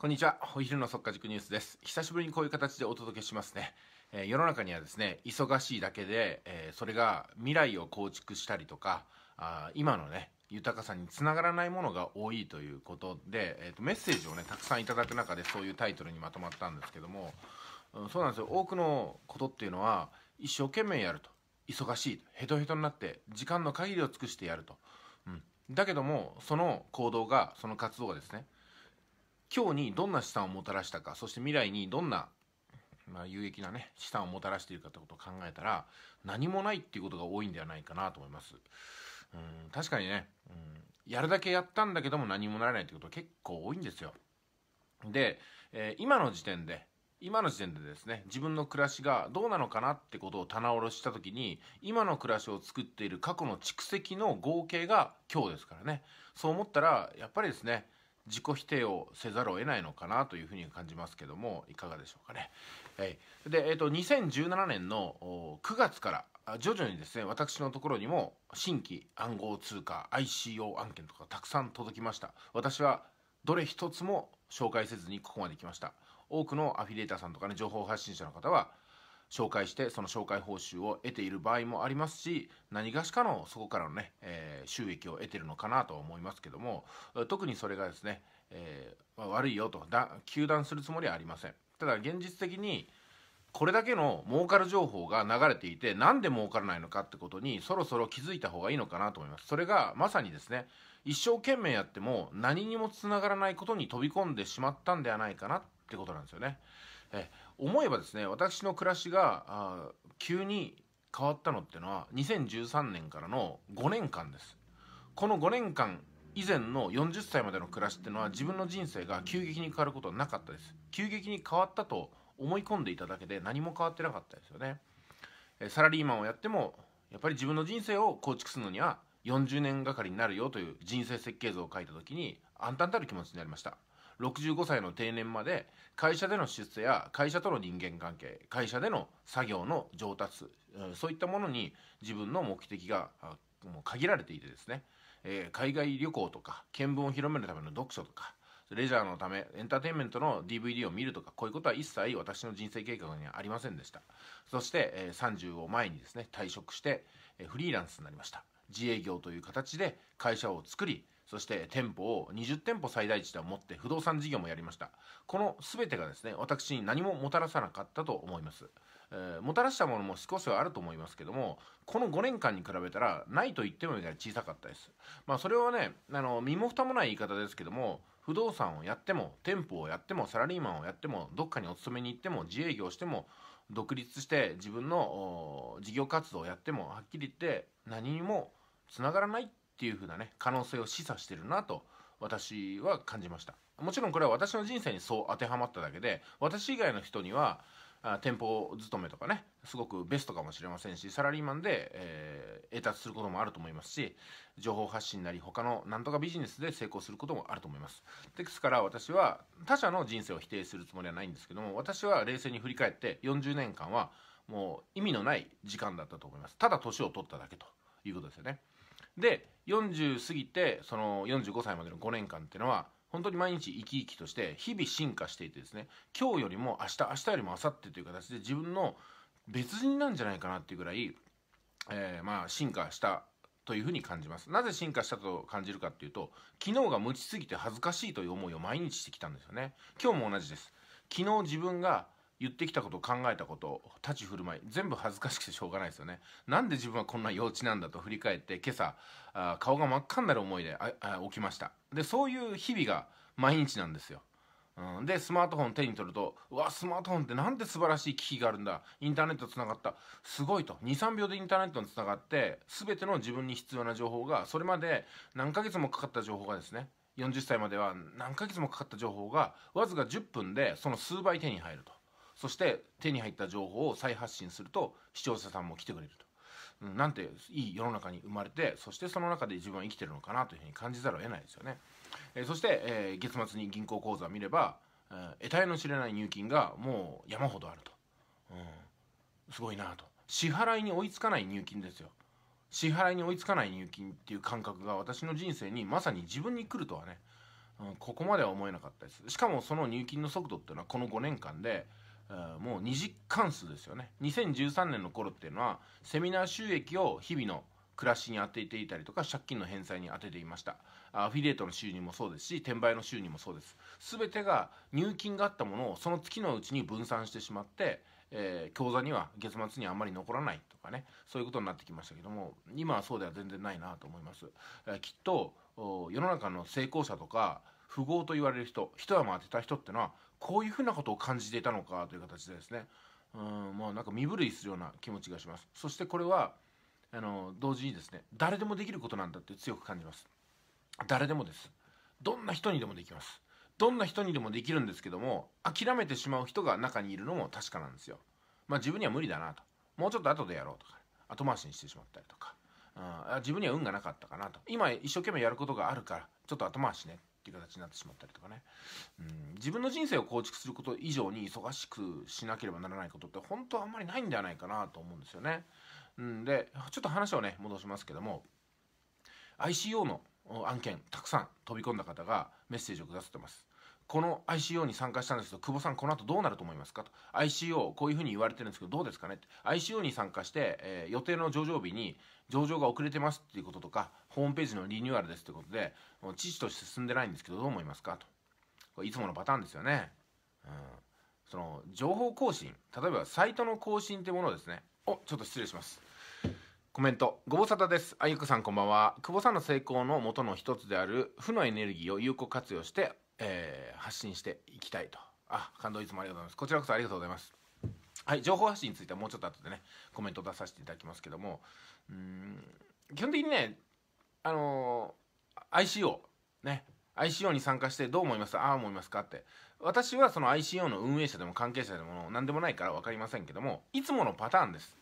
こんにちは。お昼の速稼塾ニュースです。久しぶりにこういう形でお届けしますね。えー、世の中にはですね、忙しいだけで、えー、それが未来を構築したりとか、あ今のね、豊かさにつながらないものが多いということで、えーと、とメッセージをね、たくさんいただく中でそういうタイトルにまとまったんですけども、うん、そうなんですよ。多くのことっていうのは、一生懸命やると。忙しい。ヘトヘトになって、時間の限りを尽くしてやると。うん。だけども、その行動が、その活動がですね、今日にどんな資産をもたらしたかそして未来にどんな、まあ、有益なね資産をもたらしているかってことを考えたら何もないっていうことが多いんではないかなと思います。うん確かにね、うん、やるだけやったんだけども何もならないってことは結構多いんですよ。で、えー、今の時点で今の時点でですね自分の暮らしがどうなのかなってことを棚卸しした時に今の暮らしを作っている過去の蓄積の合計が今日ですからねそう思ったらやっぱりですね自己否定をせざるを得ないのかなというふうに感じますけどもいかがでしょうかね。はい、で、えーと、2017年の9月から徐々にですね私のところにも新規暗号通貨 ICO 案件とかたくさん届きました私はどれ一つも紹介せずにここまで来ました多くのアフィリエーターさんとかね情報発信者の方は紹介してその紹介報酬を得ている場合もありますし何がしかのそこからのね、えー、収益を得てるのかなと思いますけども特にそれがですね、えー、悪いよとだ糾弾するつもりはありませんただ現実的にこれだけの儲かる情報が流れていて何で儲からないのかってことにそろそろ気づいた方がいいのかなと思いますそれがまさにですね一生懸命やっても何にもつながらないことに飛び込んでしまったんではないかなってことなんですよねえ思えばですね私の暮らしがあ急に変わったのってのは2013年からの5年間ですこの5年間以前の40歳までの暮らしっていうのは自分の人生が急激に変わることはなかったです急激に変わったと思い込んでいただけで何も変わってなかったですよねサラリーマンをやってもやっぱり自分の人生を構築するのには40年がかりになるよという人生設計図を書いた時に暗淡たる気持ちになりました65歳の定年まで会社での出世や会社との人間関係会社での作業の上達そういったものに自分の目的がもう限られていてですね、え海外旅行とか見聞を広めるための読書とかレジャーのためエンターテインメントの DVD を見るとかこういうことは一切私の人生計画にはありませんでしたそして、え30を前にですね退職して、えフリーランスになりました自営業という形で会社を作りそして店舗を20店舗最大値で持って不動産事業もやりました。この全てがですね、私に何ももたらさなかったと思います。えー、もたらしたものも少しはあると思いますけども、この5年間に比べたら、ないと言ってもみたいに小さかったです。まあそれはね、あの、身も蓋もない言い方ですけども、不動産をやっても、店舗をやっても、サラリーマンをやっても、どっかにお勤めに行っても、自営業しても、独立して自分の事業活動をやってもはっきり言って何にも繋がらないっっていう風なね可能性を示唆してるなと私は感じましたもちろんこれは私の人生にそう当てはまっただけで私以外の人には店舗勤めとかねすごくベストかもしれませんしサラリーマンで、えー、達することもあると思いますし情報発信なり他のなんとかビジネスで成功することもあると思いますですから私は他者の人生を否定するつもりはないんですけども私は冷静に振り返って40年間はもう意味のない時間だったと思いますただ年を取っただけということですよねで40過ぎてその45歳までの5年間っていうのは本当に毎日生き生きとして日々進化していてですね今日よりも明日明日よりも明後日という形で自分の別人なんじゃないかなっていうぐらい、えー、まあ進化したというふうに感じますなぜ進化したと感じるかっていうと昨日が無知すぎて恥ずかしいという思いを毎日してきたんですよね今日も同じです昨日自分が言ってきたこと考えたこと立ち振る舞い全部恥ずかしくてしょうがないですよねなんで自分はこんな幼稚なんだと振り返って今朝あ顔が真っ赤になる思いで起きましたでそういう日々が毎日なんですようん、でスマートフォン手に取るとうわスマートフォンってなんて素晴らしい機器があるんだインターネットつながったすごいと23秒でインターネットにつながって全ての自分に必要な情報がそれまで何ヶ月もかかった情報がですね40歳までは何ヶ月もかかった情報がわずか10分でその数倍手に入るとそして手に入った情報を再発信すると視聴者さんも来てくれると。うん、なんていい世の中に生まれてそしてその中で自分は生きてるのかなというふうに感じざるを得ないですよね、えー、そして、えー、月末に銀行口座を見れば、えー、得体の知れない入金がもう山ほどあると、うん、すごいなと支払いに追いつかない入金ですよ支払いに追いつかない入金っていう感覚が私の人生にまさに自分に来るとはね、うん、ここまでは思えなかったですしかもその入金の速度っていうのはこの5年間で、もう2次関数ですよね2013年の頃っていうのはセミナー収益を日々の暮らしに当てていたりとか借金の返済に当てていましたアフィリエイトの収入もそうですし転売の収入もそうです全てが入金があったものをその月のうちに分散してしまって、えー、座には月末にはあんまり残らないとかねそういうことになってきましたけども今はそうでは全然ないなと思います、えー、きっと世の中の成功者とか富豪と言われる人一山当てた人ってのはこういうふうなことを感じていたのかという形でですねうんもうなんか身震いするような気持ちがしますそしてこれはあの同時にですね誰でもできることなんだって強く感じます誰でもですどんな人にでもできますどんな人にでもできるんですけども諦めてしまう人が中にいるのも確かなんですよまあ自分には無理だなともうちょっと後でやろうとか後回しにしてしまったりとか、うん、自分には運がなかったかなと今一生懸命やることがあるからちょっと後回しねていう形になってしまったりとかね、うん、自分の人生を構築すること以上に忙しくしなければならないことって本当はあんまりないんではないかなと思うんですよね。うん、でちょっと話をね戻しますけども ICO の案件たくさん飛び込んだ方がメッセージをくださってます。この ICO に参加したんですけど、久保さんこの後どうなると思いますかと。ICO、こういうふうに言われてるんですけど、どうですかねって。ICO に参加して、えー、予定の上場日に上場が遅れてますっていうこととか、ホームページのリニューアルですってことで、もう知事として進んでないんですけど、どう思いますかと。これいつものパターンですよね。うん。その、情報更新。例えば、サイトの更新ってものですね。お、ちょっと失礼します。コメントご無沙汰ですあゆこさんこんばんは久保さんの成功の元の一つである負のエネルギーを有効活用してえー、発信していきたいとあ感動いつもありがとうございますこちらこそありがとうございますはい情報発信についてはもうちょっと後でねコメント出させていただきますけどもうん基本的にねあのー、ICO ね ICO に参加してどう思いますああ思いますかって私はその ICO の運営者でも関係者でも何でもないから分かりませんけどもいつものパターンです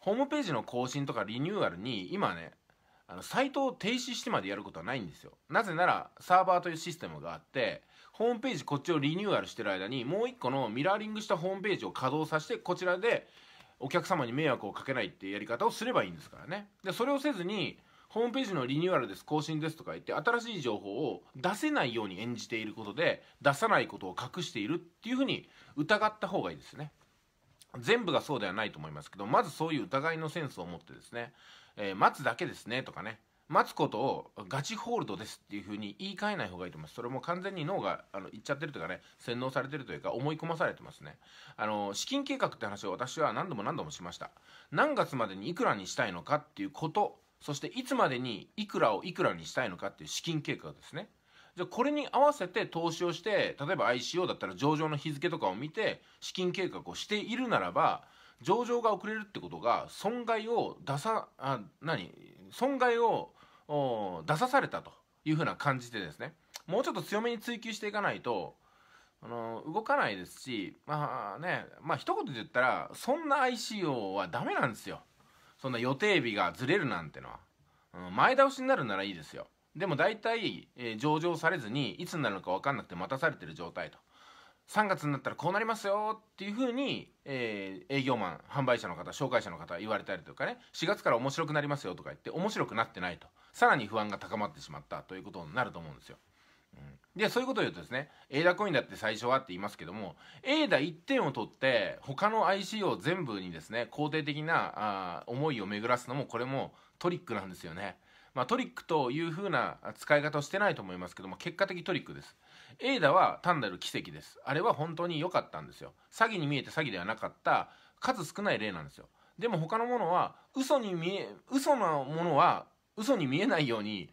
ホームページの更新とかリニューアルに今ねあのサイトを停止してまでやることはないんですよなぜならサーバーというシステムがあってホームページこっちをリニューアルしてる間にもう一個のミラーリングしたホームページを稼働させてこちらでお客様に迷惑をかけないっていうやり方をすればいいんですからねでそれをせずにホームページのリニューアルです更新ですとか言って新しい情報を出せないように演じていることで出さないことを隠しているっていうふうに疑った方がいいですね全部がそうではないと思いますけどまずそういう疑いのセンスを持ってですねえー、待つだけですねとかね待つことをガチホールドですっていう風に言い換えない方がいいと思います。それも完全に脳があの言っちゃってるというかね、洗脳されてるというか、思い込まされてますね。あの、資金計画って話を私は何度も何度もしました。何月までにいくらにしたいのかっていうこと、そしていつまでにいくらをいくらにしたいのかっていう資金計画ですね。じゃこれに合わせて投資をして、例えば ICO だったら上場の日付とかを見て、資金計画をしているならば、上場が遅れるってことが損害を出さあ何損害を出さされたというふうな感じでですねもうちょっと強めに追求していかないとあの動かないですしまあねまあ一言で言ったらそんな ICO はダメなんですよそんな予定日がずれるなんてのは、うん、前倒しになるならいいですよでも大体、えー、上場されずにいつになるのか分かんなくて待たされてる状態と3月になったらこうなりますよっていうふうに、えー、営業マン販売者の方紹介者の方言われたりとかね4月から面白くなりますよとか言って面白くなってないとさらに不安が高まってしまったということになると思うんですよ。うん、でそういうことを言うとですね A ダコインだって最初はって言いますけども A ダ1点を取って他の IC を全部にですね肯定的なあ思いを巡らすのもこれもトリックなんですよね。まあ、トリックというふうな使い方をしてないと思いますけども結果的トリックです。エイダは単なる奇跡です。あれは本当に良かったんですよ。詐欺に見えて詐欺ではなかった数少ない例なんですよ。でも他のものは嘘に見え、嘘のものは嘘に見えないように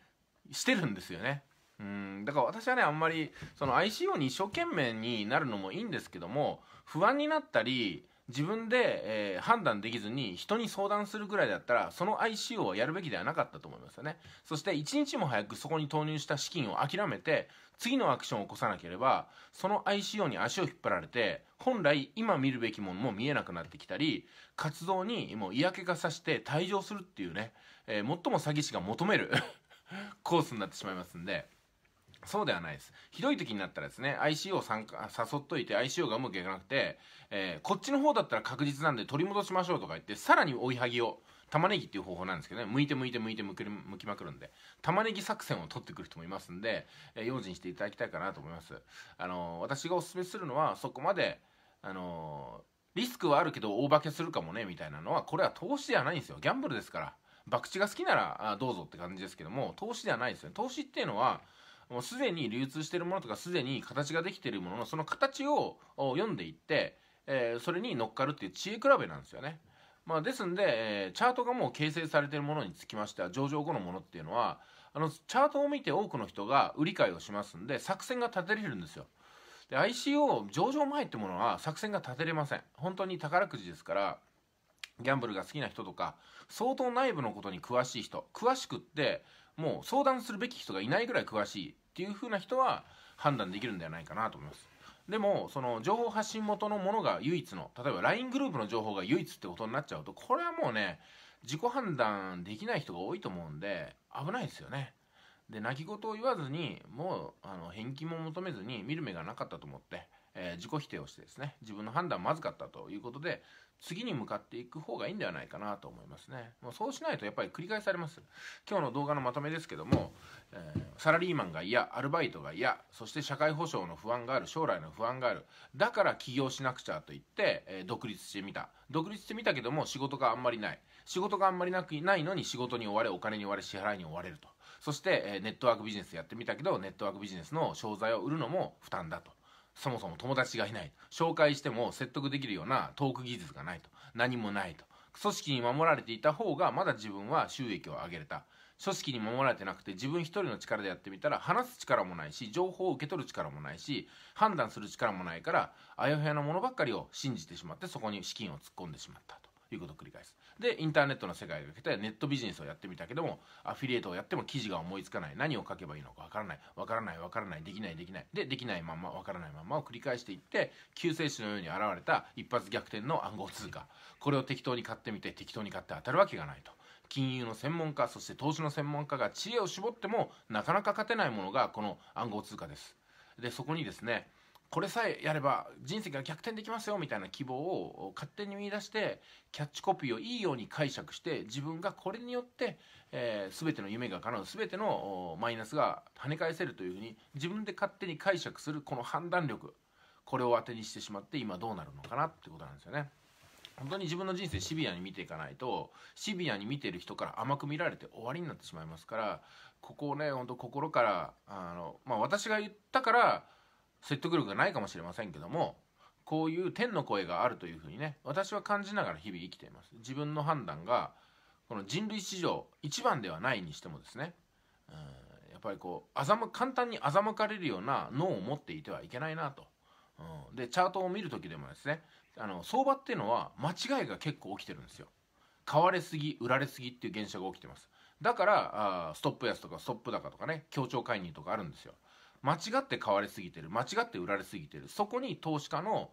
してるんですよね。うんだから私はねあんまりその ICO に一生懸命になるのもいいんですけども不安になったり自分で、えー、判断できずに人に相談するぐらいだったらその ICO をやるべきではなかったと思いますよねそして一日も早くそこに投入した資金を諦めて次のアクションを起こさなければその ICO に足を引っ張られて本来今見るべきものも見えなくなってきたり活動にもう嫌気がさして退場するっていうね、えー、最も詐欺師が求める コースになってしまいますんで。そうではないです。ひどい時になったらですね、ICO 参加、誘っといて ICO がうまくいかなくて、えー、こっちの方だったら確実なんで取り戻しましょうとか言って、さらに追いはぎを、玉ねぎっていう方法なんですけどね、剥いて剥いて剥いて剥き剥きまくるんで、玉ねぎ作戦を取ってくる人もいますんで、えー、用心していただきたいかなと思います。あのー、私がお勧めするのは、そこまで、あのリスクはあるけど大化けするかもね、みたいなのは、これは投資ではないんですよ。ギャンブルですから。博打が好きならどうぞって感じですけども、投資ではないですよね。投資っていうのは、もうすでに流通しているものとかすでに形ができているもののその形を読んでいって、えー、それに乗っかるっていう知恵比べなんですよね。まあ、ですんで、えー、チャートがもう形成されているものにつきましては上場後のものっていうのはあのチャートを見て多くの人が売り買いをしますんで作戦が立てれるんですよ。で ICO 上場前ってものは作戦が立てれません。本当に宝くじですからギャンブルが好きな人とか相当内部のことに詳しい人詳しくってもう相談するべき人がいないぐらい詳しいっていう風な人は判断できるんではないかなと思います。でもその情報発信元のものが唯一の例えば LINE グループの情報が唯一ってことになっちゃうとこれはもうね自己判断できない人が多いと思うんで危ないですよね。で泣き言を言わずにもうあの返金も求めずに見る目がなかったと思って、えー、自己否定をしてですね自分の判断まずかったということで次に向かっていく方がいいんではないかなと思いますね。もうそうしないとやっぱり繰り返されます。今日の動画のまとめですけども、えー、サラリーマンが嫌、アルバイトが嫌、そして社会保障の不安がある、将来の不安がある、だから起業しなくちゃと言って、えー、独立してみた。独立してみたけども仕事があんまりない。仕事があんまりなくないのに仕事に追われ、お金に追われ、支払いに追われると。そして、えー、ネットワークビジネスやってみたけど、ネットワークビジネスの商材を売るのも負担だと。そもそも友達がいない。紹介しても説得できるようなトーク技術がないと。何もないと。組織に守られていた方がまだ自分は収益を上げれた。組織に守られてなくて自分一人の力でやってみたら話す力もないし情報を受け取る力もないし判断する力もないからあやふやなものばっかりを信じてしまってそこに資金を突っ込んでしまったと。いうことを繰り返すでインターネットの世界で受けてネットビジネスをやってみたけどもアフィリエイトをやっても記事が思いつかない何を書けばいいのかわからないわからないわからないできないできないでできないままわからないままを繰り返していって救世主のように現れた一発逆転の暗号通貨これを適当に買ってみて適当に買って当たるわけがないと金融の専門家そして投資の専門家が知恵を絞ってもなかなか勝てないものがこの暗号通貨ですでそこにですねこれさえやれば人生が逆転できますよみたいな希望を勝手に見出してキャッチコピーをいいように解釈して自分がこれによって、えー、全ての夢が叶う全てのマイナスが跳ね返せるというふうに自分で勝手に解釈するこの判断力これを当てにしてしまって今どうなるのかなってことなんですよね。本当に自分の人生シビアに見ていかないとシビアに見てる人から甘く見られて終わりになってしまいますからここをね本当心からあの、まあ、私が言ったから説得力がないかもしれませんけどもこういう天の声があるというふうにね私は感じながら日々生きています自分の判断がこの人類史上一番ではないにしてもですねうんやっぱりこう欺簡単に欺かれるような脳を持っていてはいけないなと、うん、でチャートを見る時でもですねあの相場っていうのは間違いが結構起きてるんですよ買われすぎ売られすぎっていう現象が起きてますだからあストップ安とかストップ高とかね協調介入とかあるんですよ間違って買われすぎてる間違って売られすぎてるそこに投資家の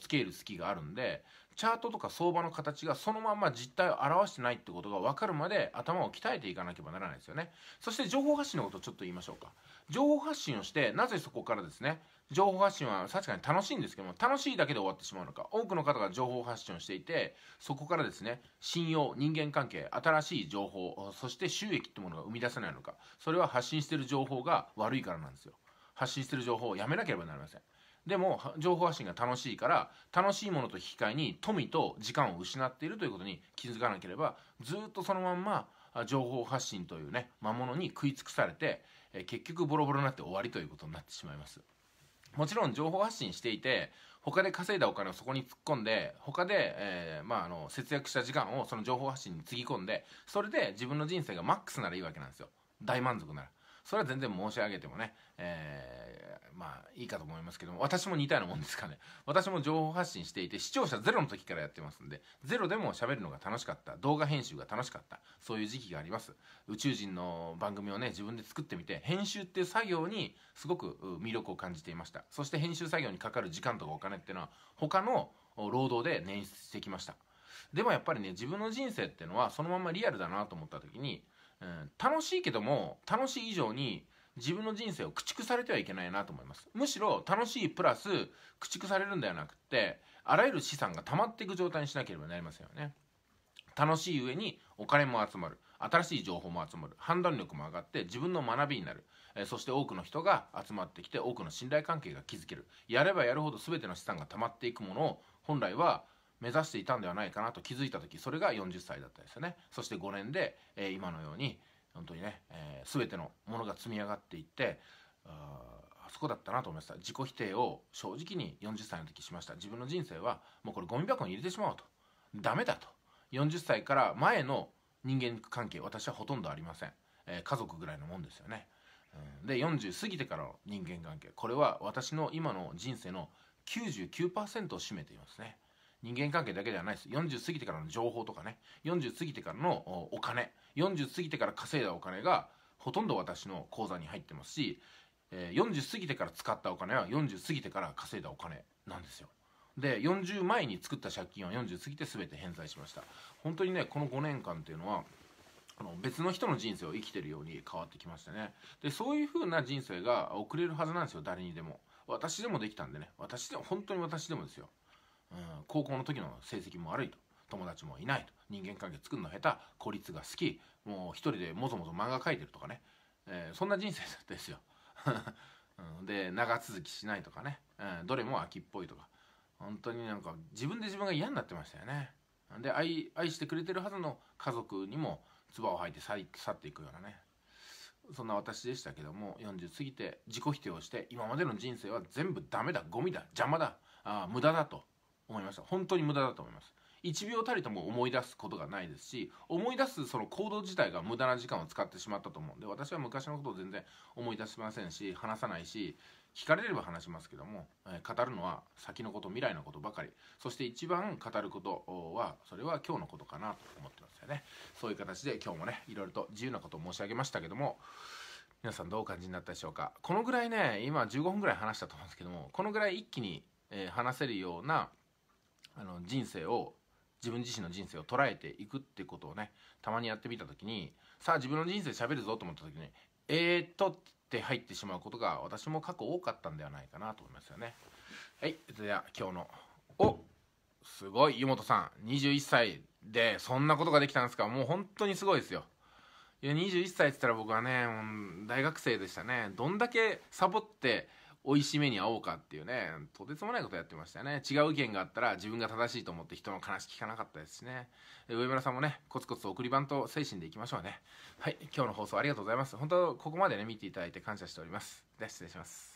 つける隙があるんでチャートとか相場の形がそのまま実態を表してないってことが分かるまで頭を鍛えていかなければならないですよねそして情報発信のことをちょっと言いましょうか情報発信をしてなぜそこからですね情報発信は確かに楽しいんですけども楽しいだけで終わってしまうのか多くの方が情報発信をしていてそこからですね信用人間関係新しい情報そして収益ってものが生み出せないのかそれは発信してる情報が悪いからなんですよ発信する情報をやめなければなりません。でも情報発信が楽しいから楽しいものと引き換えに富と時間を失っているということに気づかなければずっとそのまんま情報発信というね魔物に食い尽くされて結局ボロボロになって終わりということになってしまいます。もちろん情報発信していて他で稼いだお金をそこに突っ込んで他で、えー、まあ、あの節約した時間をその情報発信につぎ込んでそれで自分の人生がマックスならいいわけなんですよ大満足ならそれは全然申し上げてもね、えー、まあいいかと思いますけども、私も似たようなもんですかね。私も情報発信していて、視聴者ゼロの時からやってますんで、ゼロでも喋るのが楽しかった、動画編集が楽しかった、そういう時期があります。宇宙人の番組をね、自分で作ってみて、編集っていう作業にすごく魅力を感じていました。そして編集作業にかかる時間とかお金っていうのは、他の労働で捻出してきました。でもやっぱりね、自分の人生っていうのはそのままリアルだなと思った時に、うん、楽しいけども楽しい以上に自分の人生を駆逐されてはいけないなと思いますむしろ楽しいプラス駆逐されるんではなくってあらゆる資産が溜まっていく状態にしなければなりませんよね楽しい上にお金も集まる新しい情報も集まる判断力も上がって自分の学びになる、えそして多くの人が集まってきて多くの信頼関係が築けるやればやるほど全ての資産が溜まっていくものを本来は目指していたんではないかなと気づいた時それが40歳だったですよねそして5年で、えー、今のように本当にね、えー、全てのものが積み上がっていってああそこだったなと思いました自己否定を正直に40歳の時しました自分の人生はもうこれゴミ箱に入れてしまおうとダメだと40歳から前の人間関係私はほとんどありません、えー、家族ぐらいのもんですよね、うん、で40過ぎてからの人間関係これは私の今の人生の99%を占めていますね人間関係だけではないです40過ぎてからの情報とかね40過ぎてからのお金40過ぎてから稼いだお金がほとんど私の口座に入ってますし、え40過ぎてから使ったお金は40過ぎてから稼いだお金なんですよで40前に作った借金は40過ぎて全て返済しました本当にねこの5年間っていうのはの別の人の人生を生きてるように変わってきましたねでそういう風な人生が送れるはずなんですよ誰にでも私でもできたんでね私でも本当に私でもですようん、高校の時の成績も悪いと友達もいないと人間関係作るの下手孤立が好きもう一人でもぞもぞ漫画描いてるとかね、えー、そんな人生だったですよ で長続きしないとかね、えー、どれも秋っぽいとか本当になんか自分で自分が嫌になってましたよねで愛愛してくれてるはずの家族にも唾を吐いて去っていくようなねそんな私でしたけども40過ぎて自己否定をして今までの人生は全部ダメだゴミだ邪魔だあ無駄だと思いました本当に無駄だと思います1秒たりとも思い出すことがないですし思い出すその行動自体が無駄な時間を使ってしまったと思うんで私は昔のことを全然思い出しませんし話さないし聞かれれば話しますけども、え語るのは先のこと未来のことばかりそして一番語ることはそれは今日のことかなと思ってますよねそういう形で今日もねいろいろと自由なことを申し上げましたけども皆さんどうお感じになったでしょうかこのぐらいね今15分ぐらい話したと思うんですけどもこのぐらい一気に、え話せるようなあの人生を自分自身の人生を捉えていくってことをねたまにやってみた時にさあ自分の人生喋るぞと思った時にえー、っとって入ってしまうことが私も過去多かったんではないかなと思いますよねはいでは今日のおすごい湯本さん21歳でそんなことができたんですかもう本当にすごいですよいや21歳って言ったら僕はね大学生でしたねどんだけサボって美味しい目に遭おうかっていうねとてつもないことやってましたよね違う意見があったら自分が正しいと思って人の話聞かなかったですしね上村さんもねコツコツ送りバンと精神でいきましょうねはい今日の放送ありがとうございます本当ここまでね見ていただいて感謝しておりますでは失礼します